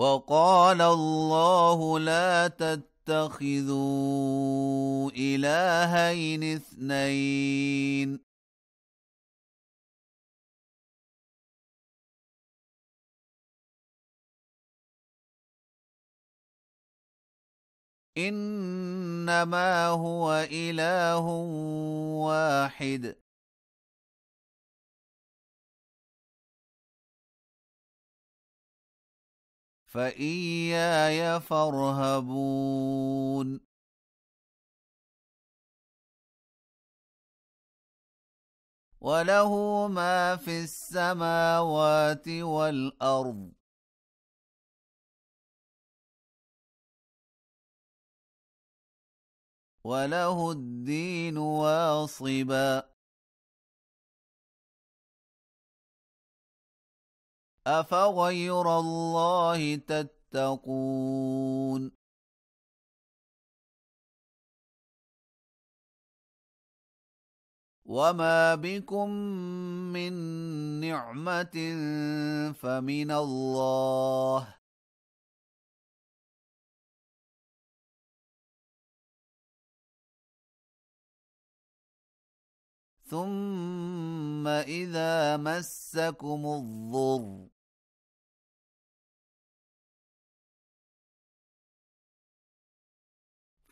وقال الله لا تتخذوا الهين اثنين انما هو اله واحد فإياي فارهبون وله ما في السماوات والأرض وله الدين واصباً أفغير الله تتقون وما بكم من نعمة فمن الله ثم ثم إذا مسكم الضر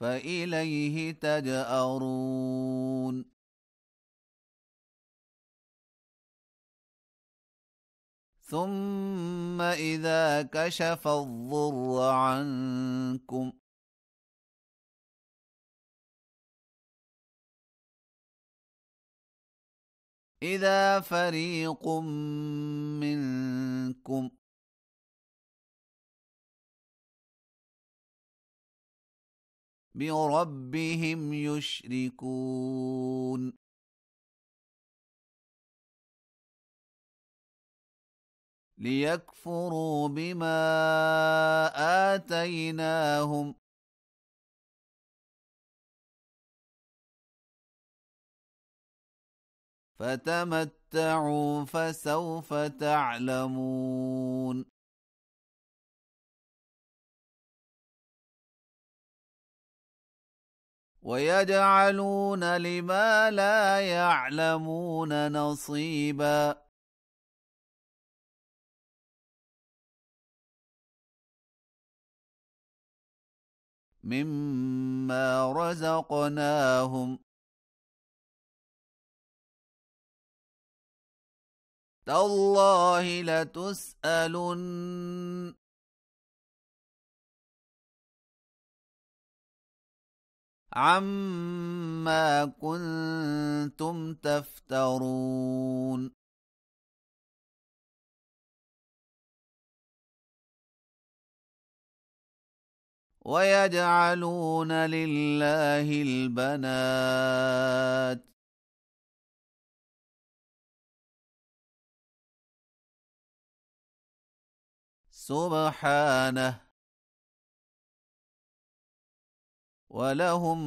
فإليه تجأرون ثم إذا كشف الضر عنكم اذا فريق منكم بربهم يشركون ليكفروا بما اتيناهم فتمتعوا فسوف تعلمون ويجعلون لما لا يعلمون نصيبا مما رزقناهم تالله لتسألن عما كنتم تفترون ويجعلون لله البنات سبحانه ولهم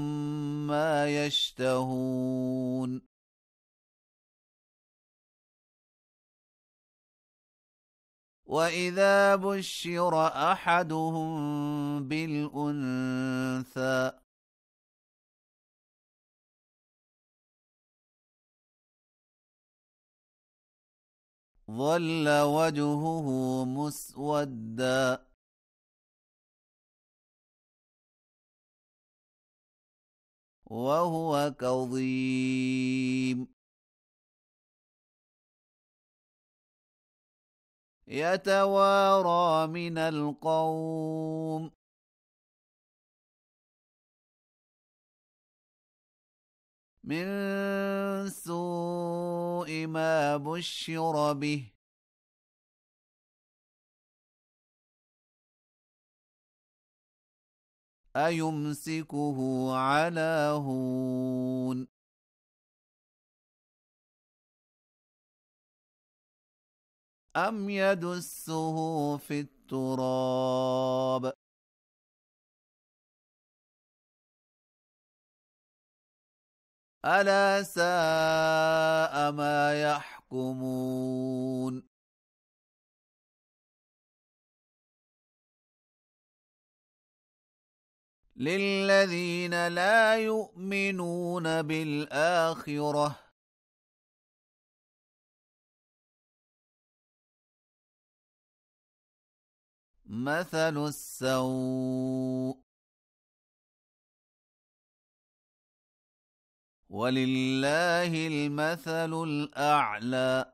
ما يشتهون واذا بشر احدهم بالانثى ظل وجهه مسودا وهو كظيم يتوارى من القوم من سوء ما بشر به أيمسكه على هون أم يدسه في التراب الا ساء ما يحكمون للذين لا يؤمنون بالاخره مثل السوء ولله المثل الاعلى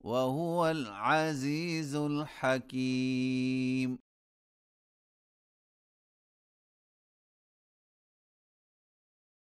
وهو العزيز الحكيم